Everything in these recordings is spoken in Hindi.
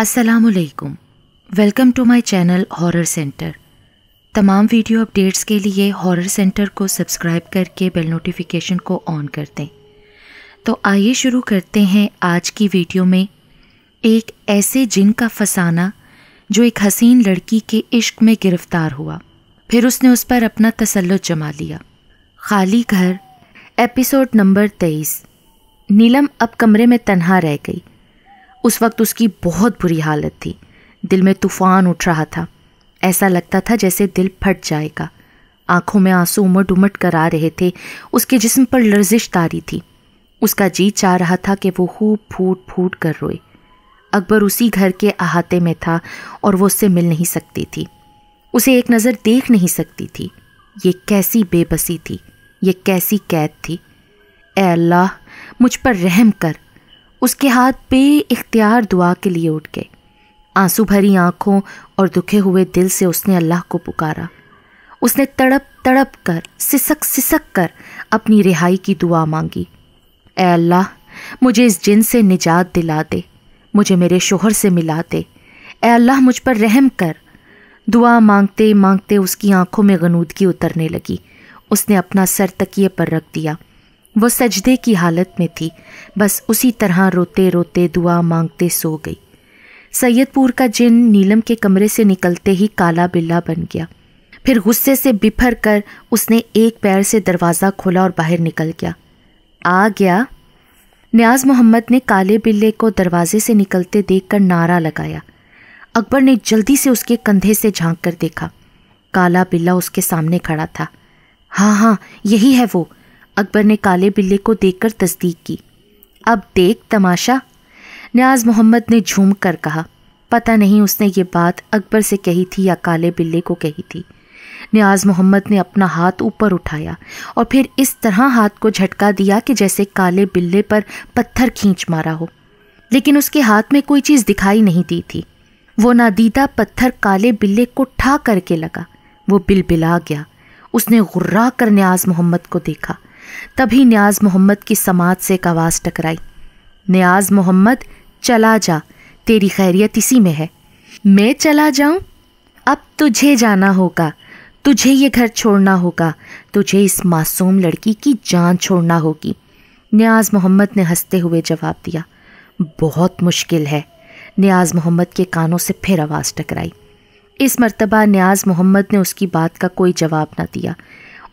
असलकुम welcome to my channel horror centre तमाम वीडियो अपडेट्स के लिए हॉरर सेंटर को सब्सक्राइब करके बेल नोटिफिकेशन को ऑन कर दें तो आइए शुरू करते हैं आज की वीडियो में एक ऐसे जिन का फसाना जो एक हसीन लड़की के इश्क में गिरफ्तार हुआ फिर उसने उस पर अपना तसल्लुत जमा लिया खाली घर एपिसोड नंबर तेईस नीलम अब कमरे में तनहा रह गई उस वक्त उसकी बहुत बुरी हालत थी दिल में तूफान उठ रहा था ऐसा लगता था जैसे दिल फट जाएगा आंखों में आंसू उमट उमट कर आ रहे थे उसके जिस्म पर लर्जिश तारी थी उसका जी चाह रहा था कि वो खूब फूट फूट कर रोए अकबर उसी घर के अहाते में था और वो उससे मिल नहीं सकती थी उसे एक नज़र देख नहीं सकती थी ये कैसी बेबसी थी ये कैसी कैद थी ए अल्लाह मुझ पर रहम कर उसके हाथ इख्तियार दुआ के लिए उठ गए आंसू भरी आंखों और दुखे हुए दिल से उसने अल्लाह को पुकारा उसने तड़प तड़प कर सिसक सिसक कर अपनी रिहाई की दुआ मांगी ए अल्लाह मुझे इस जिन से निजात दिला दे मुझे मेरे शोहर से मिला दे ए अल्लाह मुझ पर रहम कर दुआ मांगते मांगते उसकी आंखों में गनूदगी उतरने लगी उसने अपना सर तकिए पर रख दिया वो सजदे की हालत में थी बस उसी तरह रोते रोते दुआ मांगते सो गई सैयदपुर का जिन नीलम के कमरे से निकलते ही काला बिल्ला बन गया फिर गुस्से से बिफर कर उसने एक पैर से दरवाज़ा खोला और बाहर निकल गया आ गया न्याज मोहम्मद ने काले बिल्ले को दरवाजे से निकलते देखकर नारा लगाया अकबर ने जल्दी से उसके कंधे से झांक कर देखा काला बिल्ला उसके सामने खड़ा था हाँ हाँ यही है वो अकबर ने काले बिल्ले को देखकर तस्दीक की अब देख तमाशा न्याज मोहम्मद ने झूम कर कहा पता नहीं उसने ये बात अकबर से कही थी या काले बिल्ले को कही थी न्याज मोहम्मद ने अपना हाथ ऊपर उठाया और फिर इस तरह हाथ को झटका दिया कि जैसे काले बिल्ले पर पत्थर खींच मारा हो लेकिन उसके हाथ में कोई चीज़ दिखाई नहीं दी थी वो नादीदा पत्थर काले बिल्ले को ठा करके लगा वो बिलबिला गया उसने गुर्रा कर न्याज मोहम्मद को देखा तभी न्याज मोहम्मद की समाज से एक आवाज़ टकराई न्याज मोहम्मद चला जा तेरी खैरियत इसी में है मैं चला जाऊं अब तुझे जाना होगा तुझे ये घर छोड़ना होगा तुझे इस मासूम लड़की की जान छोड़ना होगी न्याज मोहम्मद ने हंसते हुए जवाब दिया बहुत मुश्किल है न्याज मोहम्मद के कानों से फिर आवाज़ टकराई इस मर्तबा न्याज मोहम्मद ने उसकी बात का कोई जवाब ना दिया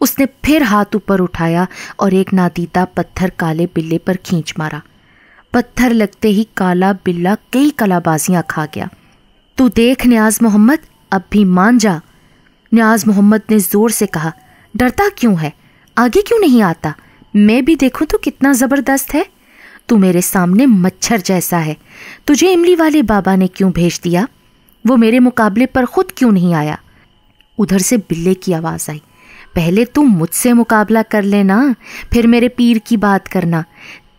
उसने फिर हाथ ऊपर उठाया और एक नादीदा पत्थर काले बिल्ले पर खींच मारा पत्थर लगते ही काला बिल्ला कई कलाबाजियां खा गया तू देख न्याज मोहम्मद अब भी मान जा न्याज मोहम्मद ने जोर से कहा डरता क्यों है आगे क्यों नहीं आता मैं भी देखूं तो कितना ज़बरदस्त है तू मेरे सामने मच्छर जैसा है तुझे इमली वाले बाबा ने क्यों भेज दिया वो मेरे मुकाबले पर खुद क्यों नहीं आया उधर से बिल्ले की आवाज़ आई पहले तुम मुझसे मुकाबला कर लेना फिर मेरे पीर की बात करना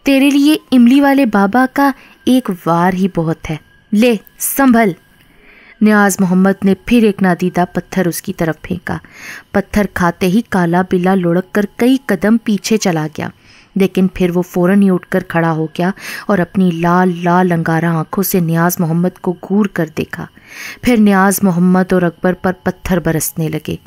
तेरे लिए इमली वाले बाबा का एक वार ही बहुत है ले संभल न्याज मोहम्मद ने फिर एक नादीदा पत्थर उसकी तरफ फेंका पत्थर खाते ही काला बिला लुढ़क कर कई कदम पीछे चला गया लेकिन फिर वो फ़ौरन ही उठकर खड़ा हो गया और अपनी लाल लाल अंगारा आंखों से न्याज मोहम्मद को घूर कर देखा फिर न्याज मोहम्मद और अकबर पर पत्थर बरसने लगे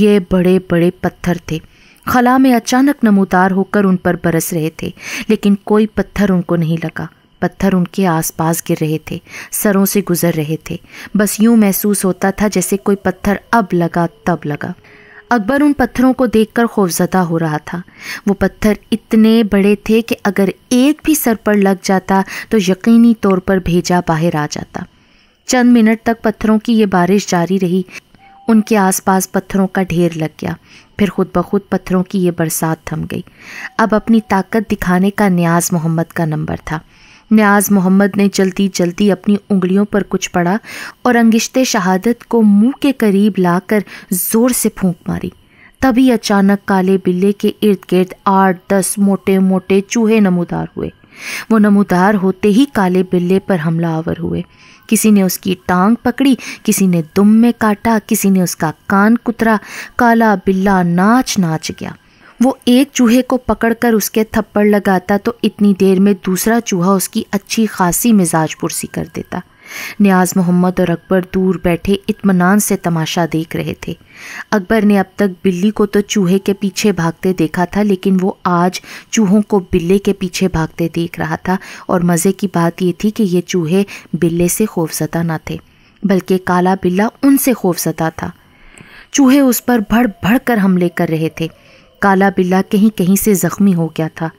ये बड़े बड़े पत्थर थे खला में अचानक नमोदार होकर उन पर बरस रहे थे लेकिन कोई पत्थर उनको नहीं लगा पत्थर उनके आसपास गिर रहे थे सरों से गुजर रहे थे बस यूं महसूस होता था जैसे कोई पत्थर अब लगा तब लगा अकबर उन पत्थरों को देखकर खौफजदा हो रहा था वो पत्थर इतने बड़े थे कि अगर एक भी सर पर लग जाता तो यकीनी तौर पर भेजा बाहर आ जाता चंद मिनट तक पत्थरों की ये बारिश जारी रही उनके आसपास पत्थरों का ढेर लग गया फिर खुद ब खुद पत्थरों की ये बरसात थम गई अब अपनी ताकत दिखाने का न्याज मोहम्मद का नंबर था न्याज मोहम्मद ने चलती चलती अपनी उंगलियों पर कुछ पड़ा और अंगिश्ते शहादत को मुंह के करीब लाकर जोर से फूंक मारी तभी अचानक काले बिल्ले के इर्द गिर्द आठ दस मोटे मोटे चूहे नमोदार हुए वो नमोदार होते ही काले बिल्ले पर हमला आवर हुए किसी ने उसकी टांग पकड़ी किसी ने दुम में काटा किसी ने उसका कान कुतरा काला बिल्ला नाच नाच गया वो एक चूहे को पकड़कर उसके थप्पड़ लगाता तो इतनी देर में दूसरा चूहा उसकी अच्छी खासी मिजाज पुरसी कर देता न्याज मोहम्मद और अकबर दूर बैठे इतमान से तमाशा देख रहे थे अकबर ने अब तक बिल्ली को तो चूहे के पीछे भागते देखा था लेकिन वो आज चूहों को बिल्ले के पीछे भागते देख रहा था और मज़े की बात ये थी कि ये चूहे बिल्ले से खौफजदा ना थे बल्कि काला बिल्ला उनसे खौफजदा था चूहे उस पर भड़ भड़ कर हमले कर रहे थे काला बिल्ला कहीं कहीं से ज़ख्मी हो गया था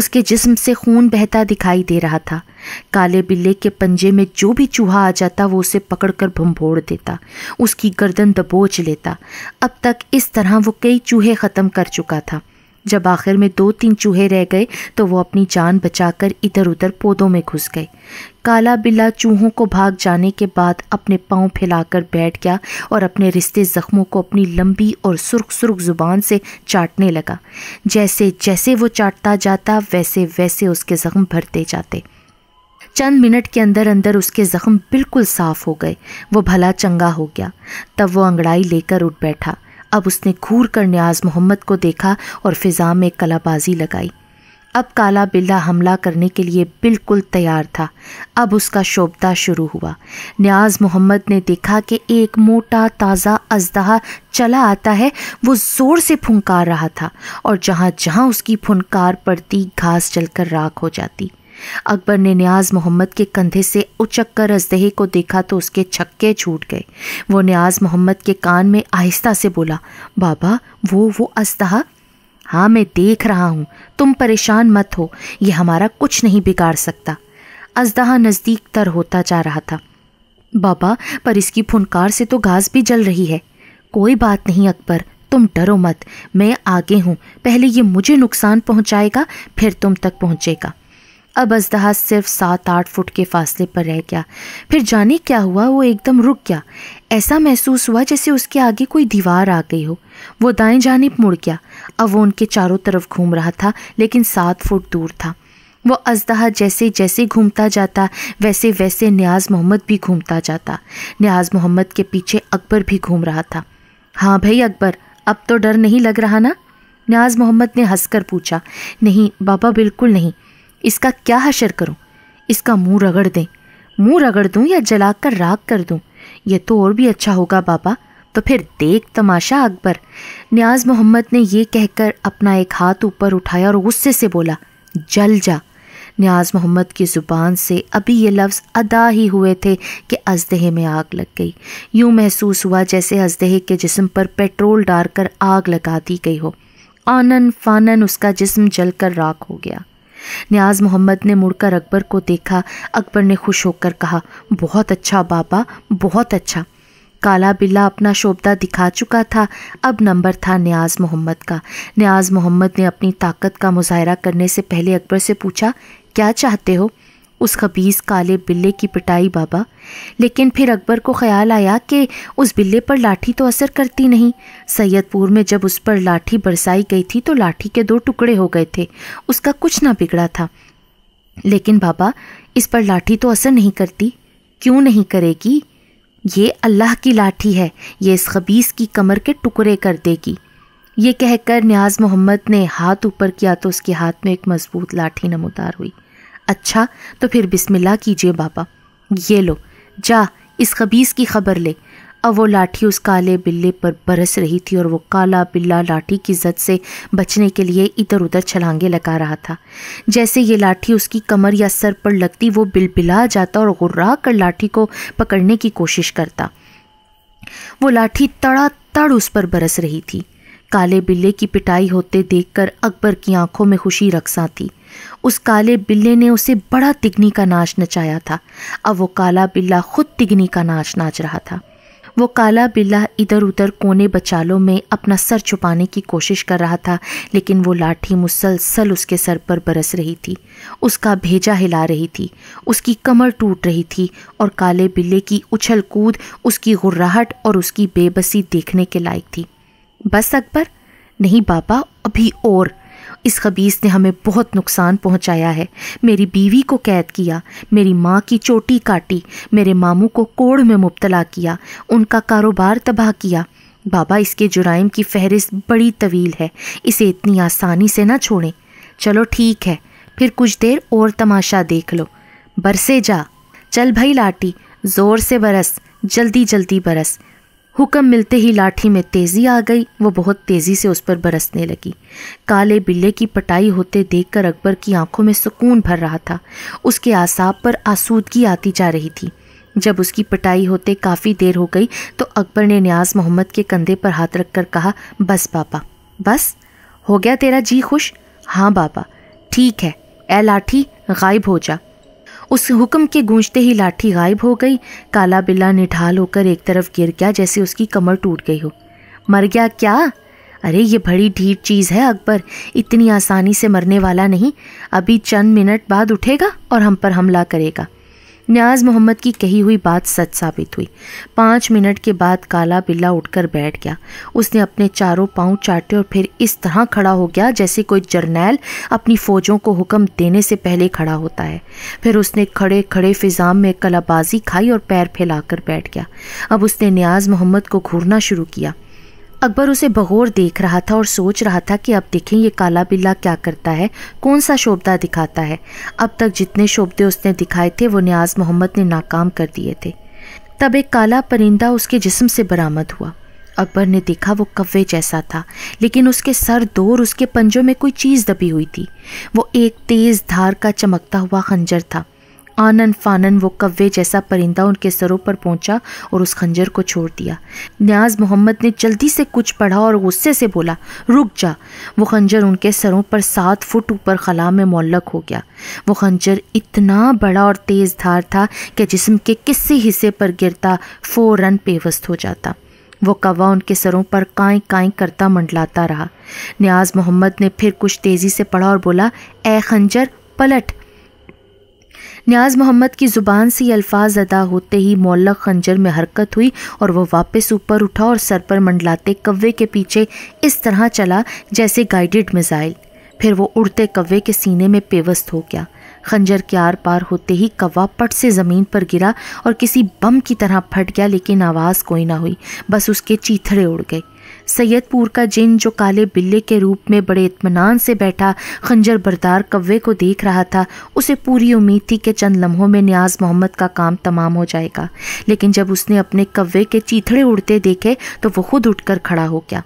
उसके जिस्म से खून बहता दिखाई दे रहा था काले बिल्ले के पंजे में जो भी चूहा आ जाता वो उसे पकड़कर कर देता उसकी गर्दन दबोच लेता अब तक इस तरह वो कई चूहे ख़त्म कर चुका था जब आखिर में दो तीन चूहे रह गए तो वो अपनी जान बचाकर इधर उधर पौधों में घुस गए काला बिल्ला चूहों को भाग जाने के बाद अपने पाँव फैलाकर बैठ गया और अपने रिश्ते ज़ख्मों को अपनी लंबी और सुर्ख सुर्ख ज़ुबान से चाटने लगा जैसे जैसे वो चाटता जाता वैसे वैसे उसके ज़ख्म भरते जाते चंद मिनट के अंदर अंदर उसके ज़ख्म बिल्कुल साफ़ हो गए वो भला चंगा हो गया तब वो अंगड़ाई लेकर उठ बैठा अब उसने घूर कर न्याज मोहम्मद को देखा और फिजा में कलाबाजी लगाई अब काला बिल्ला हमला करने के लिए बिल्कुल तैयार था अब उसका शोबता शुरू हुआ न्याज मोहम्मद ने देखा कि एक मोटा ताज़ा अजदहा चला आता है वो ज़ोर से फुंकार रहा था और जहाँ जहाँ उसकी फुनकार पड़ती घास चलकर राख हो जाती अकबर ने न्याज मोहम्मद के कंधे से उचक कर अजदही को देखा तो उसके छक्के छूट गए वो न्याज मोहम्मद के कान में आहिस्ता से बोला बाबा वो वो अजदहा हाँ मैं देख रहा हूँ तुम परेशान मत हो ये हमारा कुछ नहीं बिगाड़ सकता अजदहा नज़दीक तर होता जा रहा था बाबा पर इसकी फुनकार से तो घास भी जल रही है कोई बात नहीं अकबर तुम डरो मत मैं आगे हूँ पहले ये मुझे नुकसान पहुँचाएगा फिर तुम तक पहुँचेगा अब अजदहा सिर्फ सात आठ फुट के फासले पर रह गया फिर जाने क्या हुआ वो एकदम रुक गया ऐसा महसूस हुआ जैसे उसके आगे कोई दीवार आ गई हो वो दाएं जानब मुड़ गया अब वो उनके चारों तरफ घूम रहा था लेकिन सात फुट दूर था वो अजदहा जैसे जैसे घूमता जाता वैसे वैसे न्याज मोहम्मद भी घूमता जाता न्याज मोहम्मद के पीछे अकबर भी घूम रहा था हाँ भाई अकबर अब तो डर नहीं लग रहा ना न्याज मोहम्मद ने हंसकर पूछा नहीं बाबा बिल्कुल नहीं इसका क्या हशर करूं इसका मुंह रगड़ दें मुंह रगड़ दूं या जलाकर राख कर दूं यह तो और भी अच्छा होगा बाबा तो फिर देख तमाशा अकबर न्याज मोहम्मद ने यह कहकर अपना एक हाथ ऊपर उठाया और गुस्से से बोला जल जा न्याज मोहम्मद की ज़ुबान से अभी ये लफ्ज़ अदा ही हुए थे कि अजदहे में आग लग गई यूँ महसूस हुआ जैसे अजदहे के जिस्म पर पेट्रोल डालकर आग लगा दी गई हो आनन फानन उसका जिस्म जलकर राख हो गया न्याज मोहम्मद ने मुड़कर अकबर को देखा अकबर ने खुश होकर कहा बहुत अच्छा बाबा बहुत अच्छा काला बिल्ला अपना शोभदा दिखा चुका था अब नंबर था न्याज मोहम्मद का न्याज मोहम्मद ने अपनी ताकत का मुजाहरा करने से पहले अकबर से पूछा क्या चाहते हो उस खबीज काले बिल्ले की पिटाई बाबा लेकिन फिर अकबर को ख्याल आया कि उस बिल्ले पर लाठी तो असर करती नहीं सैयदपुर में जब उस पर लाठी बरसाई गई थी तो लाठी के दो टुकड़े हो गए थे उसका कुछ ना बिगड़ा था लेकिन बाबा इस पर लाठी तो असर नहीं करती क्यों नहीं करेगी ये अल्लाह की लाठी है ये इस खबीस की कमर के टुकड़े कर देगी ये कहकर न्याज मोहम्मद ने हाथ ऊपर किया तो उसके हाथ में एक मजबूत लाठी नमोदार हुई अच्छा तो फिर बिस्मिल्लाह कीजिए बाबा ये लो जा इस खबीस की खबर ले अब वो लाठी उस काले बिल्ले पर बरस रही थी और वो काला बिल्ला लाठी की जद से बचने के लिए इधर उधर छलांगे लगा रहा था जैसे ये लाठी उसकी कमर या सर पर लगती वो बिलबिला जाता और गुर्रा कर लाठी को पकड़ने की कोशिश करता वो लाठी तड़ा तड़ उस पर बरस रही थी काले बिल्ले की पिटाई होते देखकर अकबर की आंखों में खुशी रकसा थी उस काले बिल्ले ने उसे बड़ा तिगनी का नाच नचाया था अब वो काला बिल्ला खुद तिगनी का नाच नाच रहा था वो काला बिल्ला इधर उधर कोने बचालों में अपना सर छुपाने की कोशिश कर रहा था लेकिन वो लाठी मुसलसल उसके सर पर बरस रही थी उसका भेजा हिला रही थी उसकी कमर टूट रही थी और काले बिल्ले की उछल कूद उसकी गुर्राहट और उसकी बेबसी देखने के लायक थी बस अकबर नहीं बाबा अभी और इस खबीस ने हमें बहुत नुकसान पहुंचाया है मेरी बीवी को कैद किया मेरी माँ की चोटी काटी मेरे मामू को कोड़ में मुबतला किया उनका कारोबार तबाह किया बाबा इसके जुराइम की फहरिस्त बड़ी तवील है इसे इतनी आसानी से ना छोड़ें चलो ठीक है फिर कुछ देर और तमाशा देख लो बरसे जा चल भाई लाटी ज़ोर से बरस जल्दी जल्दी बरस हुक्म मिलते ही लाठी में तेज़ी आ गई वो बहुत तेज़ी से उस पर बरसने लगी काले बिल्ले की पटाई होते देखकर अकबर की आंखों में सुकून भर रहा था उसके आसाब पर आसूदगी आती जा रही थी जब उसकी पटाई होते काफ़ी देर हो गई तो अकबर ने न्याज मोहम्मद के कंधे पर हाथ रखकर कहा बस पापा बस हो गया तेरा जी खुश हाँ बाबा ठीक है ए लाठी गायब हो जा उस हुक्म के गूंजते ही लाठी गायब हो गई काला बिल्ला निठाल होकर एक तरफ गिर गया जैसे उसकी कमर टूट गई हो मर गया क्या अरे ये बड़ी ढीठ चीज़ है अकबर इतनी आसानी से मरने वाला नहीं अभी चंद मिनट बाद उठेगा और हम पर हमला करेगा न्याज मोहम्मद की कही हुई बात सच साबित हुई पाँच मिनट के बाद काला बिल्ला उठकर बैठ गया उसने अपने चारों पांव चाटे और फिर इस तरह खड़ा हो गया जैसे कोई जर्नैल अपनी फौजों को हुक्म देने से पहले खड़ा होता है फिर उसने खड़े खड़े फिजाम में कलाबाजी खाई और पैर फैलाकर बैठ गया अब उसने न्याज मोहम्मद को घूरना शुरू किया अकबर उसे बगौर देख रहा था और सोच रहा था कि अब देखें ये काला बिल्ला क्या करता है कौन सा शोबदा दिखाता है अब तक जितने शोबदे उसने दिखाए थे वो न्याज मोहम्मद ने नाकाम कर दिए थे तब एक काला परिंदा उसके जिस्म से बरामद हुआ अकबर ने देखा वो कव्वे जैसा था लेकिन उसके सर दौर उसके पंजों में कोई चीज़ दबी हुई थी वो एक तेज़ धार का चमकता हुआ खंजर था आनन फानन वो कव्वे जैसा परिंदा उनके सरों पर पहुंचा और उस खंजर को छोड़ दिया न्याज मोहम्मद ने जल्दी से कुछ पढ़ा और गुस्से से बोला रुक जा वो खंजर उनके सरों पर सात फुट ऊपर खला में मोलक हो गया वो खंजर इतना बड़ा और तेज़ धार था कि जिसम के किसी हिस्से पर गिरता फ़ौरन पेवस्त हो जाता वो कवा उनके सरों पर काई काई करता मंडलाता रहा न्याज मोहम्मद ने फिर कुछ तेज़ी से पढ़ा और बोला ए खंजर पलट न्याज मोहम्मद की ज़ुबान से अल्फाज अदा होते ही मौला खंजर में हरकत हुई और वह वापस ऊपर उठा और सर पर मंडलाते कव्वे के पीछे इस तरह चला जैसे गाइडेड मिज़ाइल फिर वो उड़ते कव्वे के सीने में पेवस्त हो गया खंजर के आर पार होते ही कव्वा पट से ज़मीन पर गिरा और किसी बम की तरह फट गया लेकिन आवाज़ कोई ना हुई बस उसके चीथड़े उड़ गए सैयदपुर का जिन जो काले बिल्ले के रूप में बड़े इतमान से बैठा खंजर बरदार कव्वे को देख रहा था उसे पूरी उम्मीद थी कि चंद लम्हों में न्याज मोहम्मद का काम तमाम हो जाएगा लेकिन जब उसने अपने कव्वे के चीथड़े उड़ते देखे तो वह खुद उठकर खड़ा हो गया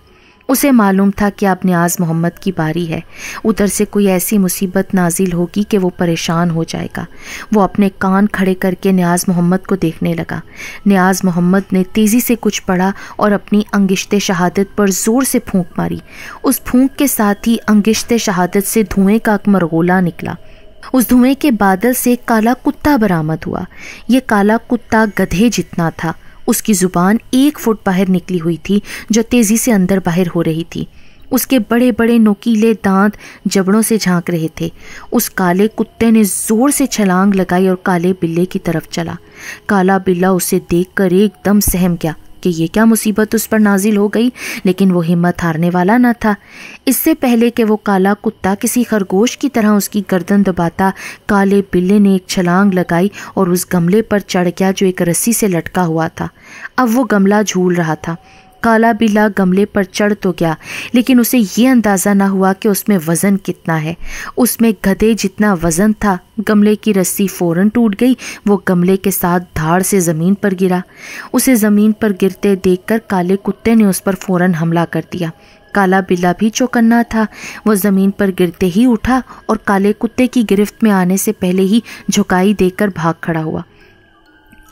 उसे मालूम था कि अब न्याज मोहम्मद की बारी है उधर से कोई ऐसी मुसीबत नाजिल होगी कि वो परेशान हो जाएगा वो अपने कान खड़े करके न्याज मोहम्मद को देखने लगा न्याज मोहम्मद ने तेज़ी से कुछ पढ़ा और अपनी अंगिश्त शहादत पर ज़ोर से फूंक मारी उस फूंक के साथ ही अंगिश्त शहादत से धुएं का मरगोला निकला उस धुएं के बादल से काला कुत्ता बरामद हुआ ये काला कुत्ता गधे जितना था उसकी ज़ुबान एक फुट बाहर निकली हुई थी जो तेज़ी से अंदर बाहर हो रही थी उसके बड़े बड़े नोकीले दांत जबड़ों से झांक रहे थे उस काले कुत्ते ने ज़ोर से छलांग लगाई और काले बिल्ले की तरफ चला काला बिल्ला उसे देखकर एकदम सहम गया कि ये क्या मुसीबत उस पर नाजिल हो गई लेकिन वो हिम्मत हारने वाला न था इससे पहले कि वो काला कुत्ता किसी खरगोश की तरह उसकी गर्दन दबाता काले बिल्ले ने एक छलांग लगाई और उस गमले पर चढ़ गया जो एक रस्सी से लटका हुआ था अब वो गमला झूल रहा था काला बिला गमले पर चढ़ तो गया लेकिन उसे ये अंदाज़ा ना हुआ कि उसमें वज़न कितना है उसमें गधे जितना वज़न था गमले की रस्सी फौरन टूट गई वो गमले के साथ धाड़ से ज़मीन पर गिरा उसे ज़मीन पर गिरते देखकर काले कुत्ते ने उस पर फौरन हमला कर दिया काला बिल्ला भी चौकन्ना था वो ज़मीन पर गिरते ही उठा और काले कुत्ते की गिरफ्त में आने से पहले ही झुकाई देकर भाग खड़ा हुआ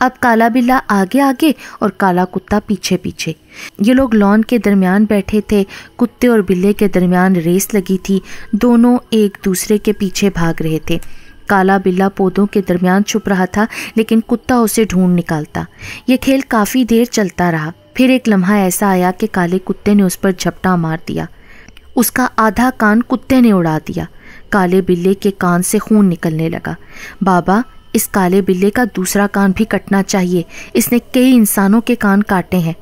अब काला बिल्ला आगे आगे और काला कुत्ता पीछे पीछे ये लोग लॉन के दरमियान बैठे थे कुत्ते और बिल्ले के दरमियान रेस लगी थी दोनों एक दूसरे के पीछे भाग रहे थे काला बिल्ला पौधों के दरमियान छुप रहा था लेकिन कुत्ता उसे ढूंढ निकालता ये खेल काफ़ी देर चलता रहा फिर एक लम्हा ऐसा आया कि काले कुत्ते ने उस पर झपटा मार दिया उसका आधा कान कुत्ते ने उड़ा दिया काले बिल्ले के कान से खून निकलने लगा बाबा इस काले बिल्ले का दूसरा कान भी कटना चाहिए इसने कई इंसानों के कान काटे हैं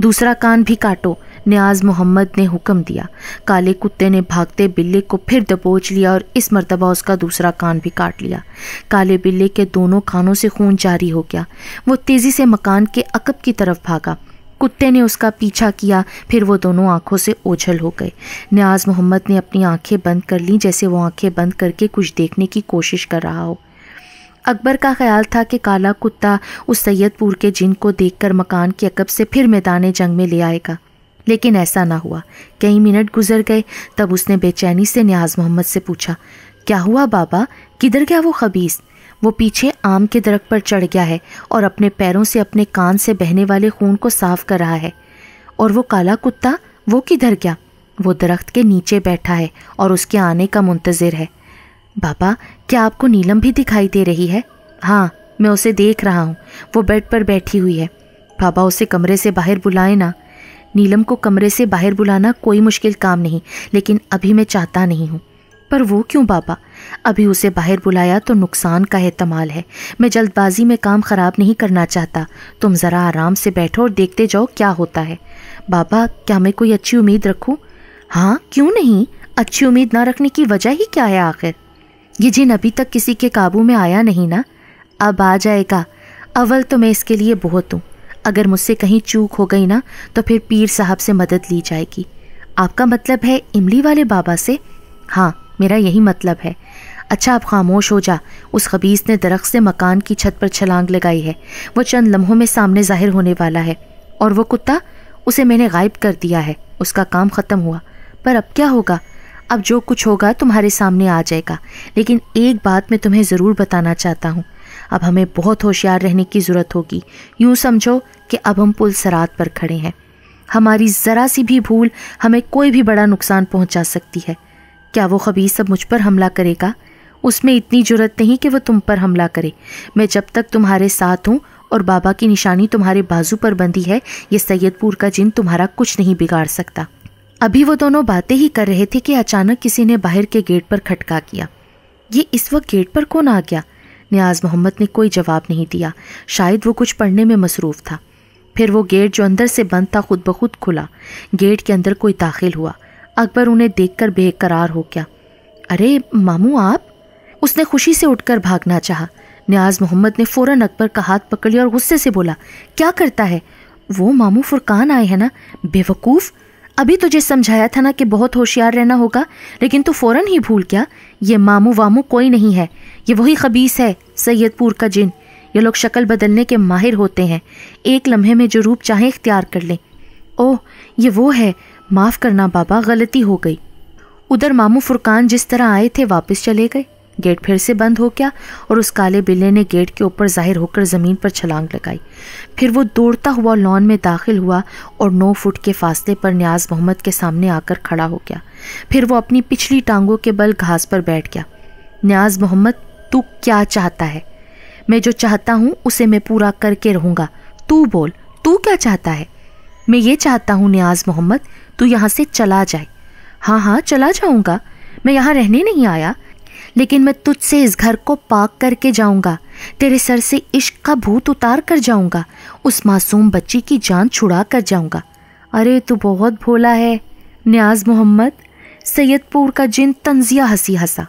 दूसरा कान भी काटो न्याज मोहम्मद ने हुक्म दिया काले कुत्ते ने भागते बिल्ले को फिर दबोच लिया और इस मरतबा उसका दूसरा कान भी काट लिया काले बिल्ले के दोनों कानों से खून जारी हो गया वो तेज़ी से मकान के अकब की तरफ भागा कुत्ते ने उसका पीछा किया फिर वो दोनों आंखों से ओझल हो गए न्याज मोहम्मद ने अपनी आंखें बंद कर लीं जैसे वो आंखें बंद करके कुछ देखने की कोशिश कर रहा हो अकबर का ख्याल था कि काला कुत्ता उस सैयदपुर के जिन को देखकर मकान के अकब से फिर मैदान जंग में ले आएगा लेकिन ऐसा ना हुआ कई मिनट गुजर गए तब उसने बेचैनी से न्याज मोहम्मद से पूछा क्या हुआ बाबा किधर गया वो खबीस वो पीछे आम के दरख्त पर चढ़ गया है और अपने पैरों से अपने कान से बहने वाले खून को साफ कर रहा है और वो काला कुत्ता वो किधर गया वो दरख्त के नीचे बैठा है और उसके आने का मुंतज़र है बाबा क्या आपको नीलम भी दिखाई दे रही है हाँ मैं उसे देख रहा हूँ वो बेड पर बैठी हुई है पापा उसे कमरे से बाहर बुलाए ना नीलम को कमरे से बाहर बुलाना कोई मुश्किल काम नहीं लेकिन अभी मैं चाहता नहीं हूँ पर वो क्यों बाबा अभी उसे बाहर बुलाया तो नुकसान का एहतमाल है मैं जल्दबाजी में काम ख़राब नहीं करना चाहता तुम ज़रा आराम से बैठो और देखते जाओ क्या होता है बाबा क्या मैं कोई अच्छी उम्मीद रखूँ हाँ क्यों नहीं अच्छी उम्मीद ना रखने की वजह ही क्या है आखिर ये जिन अभी तक किसी के काबू में आया नहीं ना अब आ जाएगा अव्वल तो मैं इसके लिए बहुत हूँ अगर मुझसे कहीं चूक हो गई ना तो फिर पीर साहब से मदद ली जाएगी आपका मतलब है इमली वाले बाबा से हाँ मेरा यही मतलब है अच्छा आप खामोश हो जा उस खबीस ने दरख्त से मकान की छत पर छलांग लगाई है वो चंद लम्हों में सामने जाहिर होने वाला है और वो कुत्ता उसे मैंने गायब कर दिया है उसका काम ख़त्म हुआ पर अब क्या होगा अब जो कुछ होगा तुम्हारे सामने आ जाएगा लेकिन एक बात मैं तुम्हें ज़रूर बताना चाहता हूँ अब हमें बहुत होशियार रहने की ज़रूरत होगी यूँ समझो कि अब हम पुल सरात पर खड़े हैं हमारी ज़रा सी भी भूल हमें कोई भी बड़ा नुकसान पहुंचा सकती है क्या वो खबीर सब मुझ पर हमला करेगा उसमें इतनी ज़रूरत नहीं कि वो तुम पर हमला करे मैं जब तक तुम्हारे साथ हूँ और बाबा की निशानी तुम्हारे बाजू पर बंधी है ये सैयदपुर का जिन तुम्हारा कुछ नहीं बिगाड़ सकता अभी वो दोनों बातें ही कर रहे थे कि अचानक किसी ने बाहर के गेट पर खटका किया ये इस वक्त गेट पर कौन आ गया न्याज मोहम्मद ने कोई जवाब नहीं दिया शायद वो कुछ पढ़ने में मसरूफ़ था फिर वो गेट जो अंदर से बंद था खुद ब खुद खुला गेट के अंदर कोई दाखिल हुआ अकबर उन्हें देखकर बेकरार हो गया अरे मामू आप उसने खुशी से उठकर भागना चाहा न्याज मोहम्मद ने फ़ौरन अकबर का हाथ पकड़ लिया और गुस्से से बोला क्या करता है वो मामू फुरकान आए हैं ना बेवकूफ़ अभी तुझे समझाया था ना कि बहुत होशियार रहना होगा लेकिन तू फ़ौरन ही भूल गया ये मामू वामू कोई नहीं है ये वही खबीस है सैयदपुर का जिन ये लोग शक्ल बदलने के माहिर होते हैं एक लम्हे में जो रूप चाहे इख्तियार कर लें ओह ये वो है माफ़ करना बाबा गलती हो गई उधर मामू फुरकान जिस तरह आए थे वापस चले गए गेट फिर से बंद हो गया और उस काले बिल्ले ने गेट के ऊपर जाहिर होकर ज़मीन पर छलांग लगाई फिर वो दौड़ता हुआ लॉन में दाखिल हुआ और नौ फुट के फासले पर न्याज मोहम्मद के सामने आकर खड़ा हो गया फिर वो अपनी पिछली टांगों के बल घास पर बैठ गया न्याज मोहम्मद तू क्या चाहता है मैं जो चाहता हूँ उसे मैं पूरा करके रहूँगा तू बोल तू क्या चाहता है मैं ये चाहता हूँ न्याज मोहम्मद तू यहाँ से चला जाए हाँ हाँ चला जाऊँगा मैं यहाँ रहने नहीं आया लेकिन मैं तुझसे इस घर को पाक करके जाऊंगा तेरे सर से इश्क का भूत उतार कर जाऊंगा उस मासूम बच्ची की जान छुड़ा कर जाऊंगा अरे तू बहुत भोला है न्याज मोहम्मद सैयदपुर का जिन तंजिया हंसी हंसा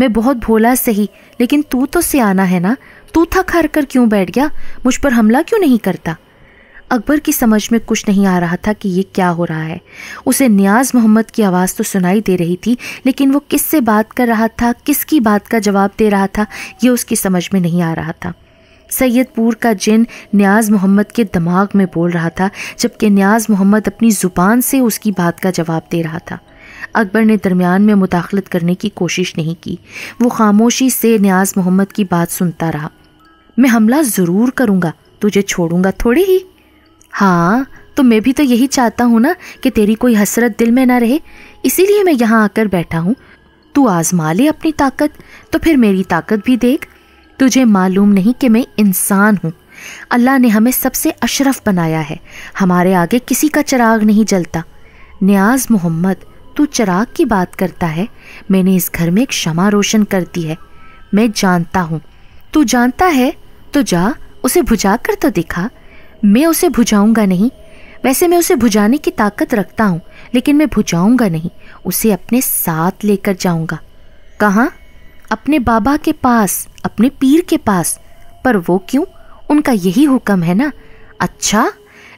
मैं बहुत भोला सही लेकिन तू तो सियाना है ना तू थक हार कर क्यों बैठ गया मुझ पर हमला क्यों नहीं करता अकबर की समझ में कुछ नहीं आ रहा था कि ये क्या हो रहा है उसे न्याज मोहम्मद की आवाज़ तो सुनाई दे रही थी लेकिन वो किससे बात कर रहा था किसकी बात का जवाब दे रहा था ये उसकी समझ में नहीं आ रहा था सैयदपुर का जिन न्याज मोहम्मद के दिमाग में बोल रहा था जबकि न्याज मोहम्मद अपनी ज़ुबान से उसकी बात का जवाब दे रहा था अकबर ने दरमियान में मुदाखलत करने की कोशिश नहीं की वो खामोशी से न्याज मोहम्मद की बात सुनता रहा मैं हमला ज़रूर करूँगा तुझे छोड़ूंगा थोड़ी ही हाँ तो मैं भी तो यही चाहता हूँ ना कि तेरी कोई हसरत दिल में ना रहे इसीलिए मैं यहाँ आकर बैठा हूँ तू आजमा ले अपनी ताकत तो फिर मेरी ताकत भी देख तुझे मालूम नहीं कि मैं इंसान हूँ अल्लाह ने हमें सबसे अशरफ बनाया है हमारे आगे किसी का चिराग नहीं जलता न्याज मोहम्मद तू चिराग की बात करता है मैंने इस घर में एक क्षमा रोशन कर दी है मैं जानता हूँ तू जानता है तो जा उसे भुजा कर तो दिखा मैं उसे भुजाऊंगा नहीं वैसे मैं उसे भुजाने की ताकत रखता हूँ लेकिन मैं भुजाऊंगा नहीं उसे अपने साथ लेकर जाऊंगा कहाँ अपने बाबा के पास अपने पीर के पास पर वो क्यों उनका यही हुक्म है ना अच्छा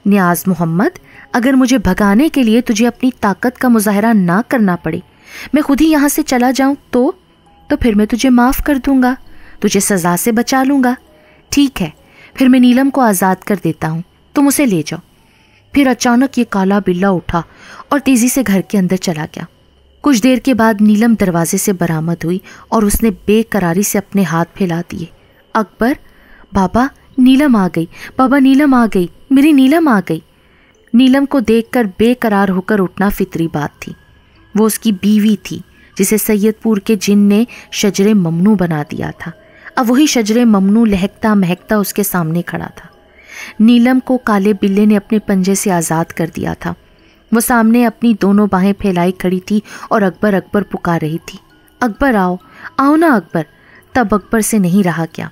न्याज मोहम्मद अगर मुझे भगाने के लिए तुझे अपनी ताकत का मुजाहरा ना करना पड़े मैं खुद ही यहाँ से चला जाऊँ तो तो फिर मैं तुझे माफ़ कर दूंगा तुझे सज़ा से बचा लूंगा ठीक है फिर मैं नीलम को आज़ाद कर देता हूँ तुम उसे ले जाओ फिर अचानक ये काला बिल्ला उठा और तेज़ी से घर के अंदर चला गया कुछ देर के बाद नीलम दरवाजे से बरामद हुई और उसने बेकरारी से अपने हाथ फैला दिए अकबर बाबा नीलम आ गई बाबा नीलम आ गई मेरी नीलम आ गई नीलम को देखकर बेकरार होकर उठना फितरी बात थी वो उसकी बीवी थी जिसे सैयदपुर के जिन ने शजरे ममनू बना दिया था अब वही शजरे ममनू लहकता महकता उसके सामने खड़ा था नीलम को काले बिल्ले ने अपने पंजे से आज़ाद कर दिया था वो सामने अपनी दोनों बाहें फैलाई खड़ी थी और अकबर अकबर पुकार रही थी अकबर आओ आओ ना अकबर तब अकबर से नहीं रहा क्या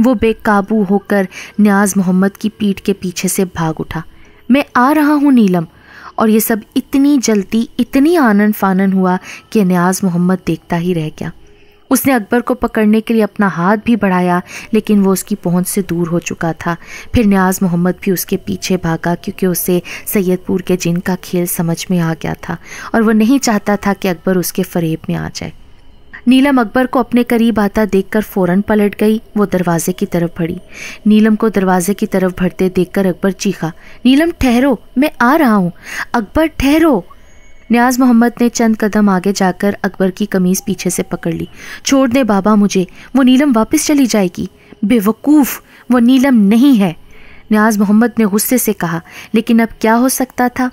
वो बेकाबू होकर न्याज मोहम्मद की पीठ के पीछे से भाग उठा मैं आ रहा हूँ नीलम और ये सब इतनी जलती इतनी आनन फानन हुआ कि न्याज मोहम्मद देखता ही रह गया उसने अकबर को पकड़ने के लिए अपना हाथ भी बढ़ाया लेकिन वो उसकी पहुंच से दूर हो चुका था फिर न्याज मोहम्मद भी उसके पीछे भागा क्योंकि उसे सैयदपुर के जिन का खेल समझ में आ गया था और वो नहीं चाहता था कि अकबर उसके फरेब में आ जाए नीलम अकबर को अपने करीब आता देखकर फौरन पलट गई वो दरवाजे की तरफ भड़ी नीलम को दरवाजे की तरफ भड़ते देखकर अकबर चीखा नीलम ठहरो मैं आ रहा हूँ अकबर ठहरो न्याज मोहम्मद ने चंद कदम आगे जाकर अकबर की कमीज पीछे से पकड़ ली छोड़ दे बाबा मुझे वो नीलम वापस चली जाएगी बेवकूफ़ वो नीलम नहीं है न्याज मोहम्मद ने गुस्से से कहा लेकिन अब क्या हो सकता था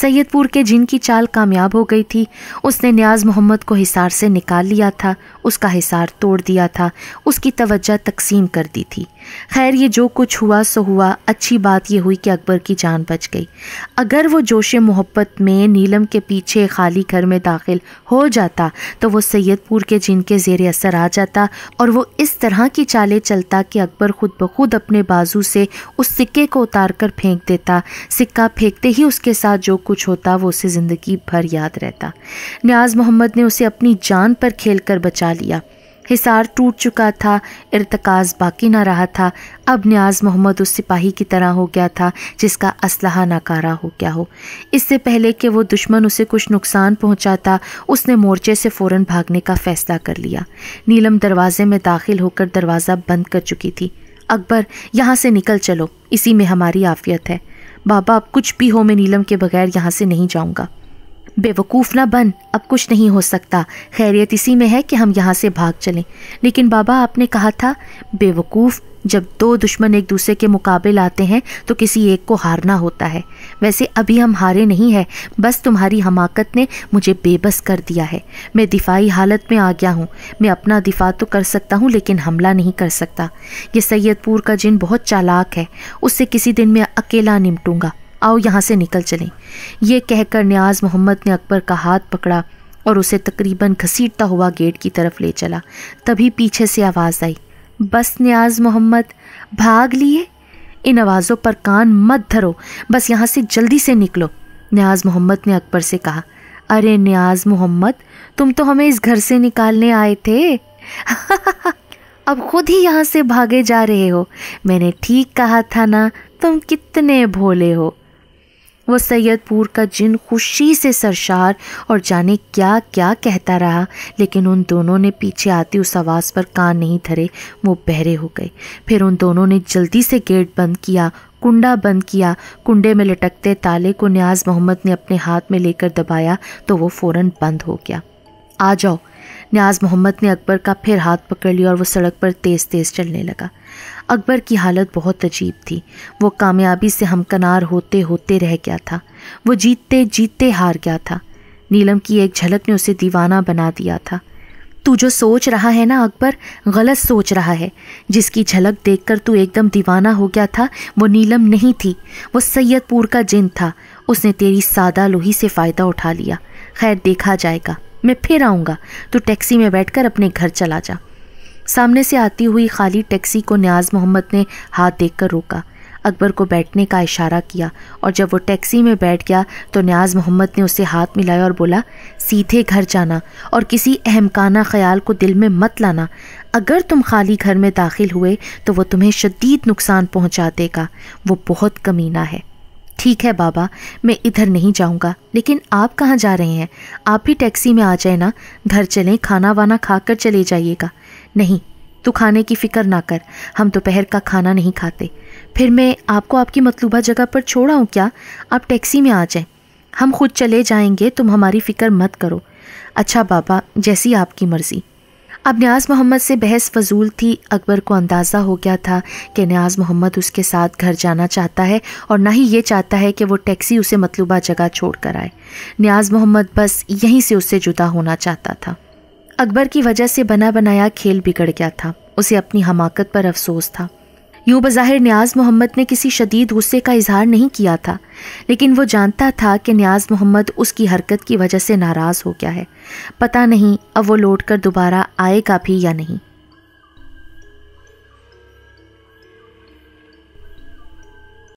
सैयदपुर के जिनकी चाल कामयाब हो गई थी उसने न्याज मोहम्मद को हिसार से निकाल लिया था उसका हिसार तोड़ दिया था उसकी तवज्जा तकसीम कर दी थी खैर ये जो कुछ हुआ सो हुआ अच्छी बात यह हुई कि अकबर की जान बच गई अगर वो जोश मोहब्बत में नीलम के पीछे खाली घर में दाखिल हो जाता तो वो सैदपुर के जिन के जेर असर आ जाता और वो इस तरह की चालें चलता कि अकबर खुद ब खुद अपने बाजू से उस सिक्के को उतार कर फेंक देता सिक्का फेंकते ही उसके साथ जो कुछ होता वो उसे ज़िंदगी भर याद रहता न्याज मोहम्मद ने उसे अपनी जान पर खेल कर बचा उठा लिया हिसार टूट चुका था इरतकाज बाकी ना रहा था अब न्याज मोहम्मद उस सिपाही की तरह हो गया था जिसका असलहा नाकारा हो गया हो इससे पहले कि वो दुश्मन उसे कुछ नुकसान पहुंचाता उसने मोर्चे से फौरन भागने का फैसला कर लिया नीलम दरवाजे में दाखिल होकर दरवाज़ा बंद कर चुकी थी अकबर यहाँ से निकल चलो इसी में हमारी आफियत है बाबा अब कुछ भी हो मैं नीलम के बगैर यहाँ से नहीं जाऊँगा बेवकूफ़ ना बन अब कुछ नहीं हो सकता खैरियत इसी में है कि हम यहाँ से भाग चलें लेकिन बाबा आपने कहा था बेवकूफ़ जब दो दुश्मन एक दूसरे के मुकाबले आते हैं तो किसी एक को हारना होता है वैसे अभी हम हारे नहीं हैं बस तुम्हारी हमाकत ने मुझे बेबस कर दिया है मैं दिफाई हालत में आ गया हूँ मैं अपना दिफा तो कर सकता हूँ लेकिन हमला नहीं कर सकता ये सैयदपुर का जिन बहुत चालाक है उससे किसी दिन मैं अकेला निमटूँगा आओ यहाँ से निकल चलें यह कहकर न्याज मोहम्मद ने अकबर का हाथ पकड़ा और उसे तकरीबन घसीटता हुआ गेट की तरफ ले चला तभी पीछे से आवाज़ आई बस न्याज मोहम्मद भाग लिए इन आवाज़ों पर कान मत धरो बस यहाँ से जल्दी से निकलो न्याज मोहम्मद ने अकबर से कहा अरे न्याज मोहम्मद तुम तो हमें इस घर से निकालने आए थे अब खुद ही यहाँ से भागे जा रहे हो मैंने ठीक कहा था ना तुम कितने भोले हो वह सैयदपुर का जिन खुशी से सरशार और जाने क्या क्या कहता रहा लेकिन उन दोनों ने पीछे आती उस आवाज़ पर कान नहीं धरे वो बहरे हो गए फिर उन दोनों ने जल्दी से गेट बंद किया कुंडा बंद किया कुंडे में लटकते ताले को न्याज मोहम्मद ने अपने हाथ में लेकर दबाया तो वो फौरन बंद हो गया आ जाओ न्याज मोहम्मद ने अकबर का फिर हाथ पकड़ लिया और वो सड़क पर तेज़ तेज़ चलने लगा अकबर की हालत बहुत अजीब थी वो कामयाबी से हमकनार होते होते रह गया था वो जीतते जीतते हार गया था नीलम की एक झलक ने उसे दीवाना बना दिया था तू जो सोच रहा है ना अकबर गलत सोच रहा है जिसकी झलक देखकर तू एकदम दीवाना हो गया था वो नीलम नहीं थी वो सैयदपुर का जिन था उसने तेरी सादा लोही से फ़ायदा उठा लिया खैर देखा जाएगा मैं फिर आऊँगा तू टैक्सी में बैठकर अपने घर चला जा सामने से आती हुई खाली टैक्सी को न्याज मोहम्मद ने हाथ देखकर रोका अकबर को बैठने का इशारा किया और जब वो टैक्सी में बैठ गया तो न्याज मोहम्मद ने उसे हाथ मिलाया और बोला सीधे घर जाना और किसी अहमकाना ख्याल को दिल में मत लाना अगर तुम खाली घर में दाखिल हुए तो वो तुम्हें शदीद नुकसान पहुंचा देगा वो बहुत कमीना है ठीक है बाबा मैं इधर नहीं जाऊंगा लेकिन आप कहाँ जा रहे हैं आप भी टैक्सी में आ जाए ना घर चलें खाना वाना खा कर चले जाइएगा नहीं तू खाने की फिक्र ना कर हम दोपहर का खाना नहीं खाते फिर मैं आपको आपकी मतलूबा जगह पर छोड़ा हूँ क्या आप टैक्सी में आ जाएं हम खुद चले जाएंगे तुम हमारी फ़िक्र मत करो अच्छा बाबा जैसी आपकी मर्ज़ी अब न्याज मोहम्मद से बहस फजूल थी अकबर को अंदाज़ा हो गया था कि न्याज मोहम्मद उसके साथ घर जाना चाहता है और ना ही ये चाहता है कि वो टैक्सी उसे मतलूबा जगह छोड़ कर आए न्याज मोहम्मद बस यहीं से उससे जुदा होना चाहता था अकबर की वजह से बना बनाया खेल बिगड़ गया था उसे अपनी हमाकत पर अफसोस था यूं बज़ाहिर न्याज मोहम्मद ने किसी शदीद गुस्से का इजहार नहीं किया था लेकिन वो जानता था कि न्याज मोहम्मद उसकी हरकत की वजह से नाराज़ हो गया है पता नहीं अब वो लौट कर दोबारा आएगा भी या नहीं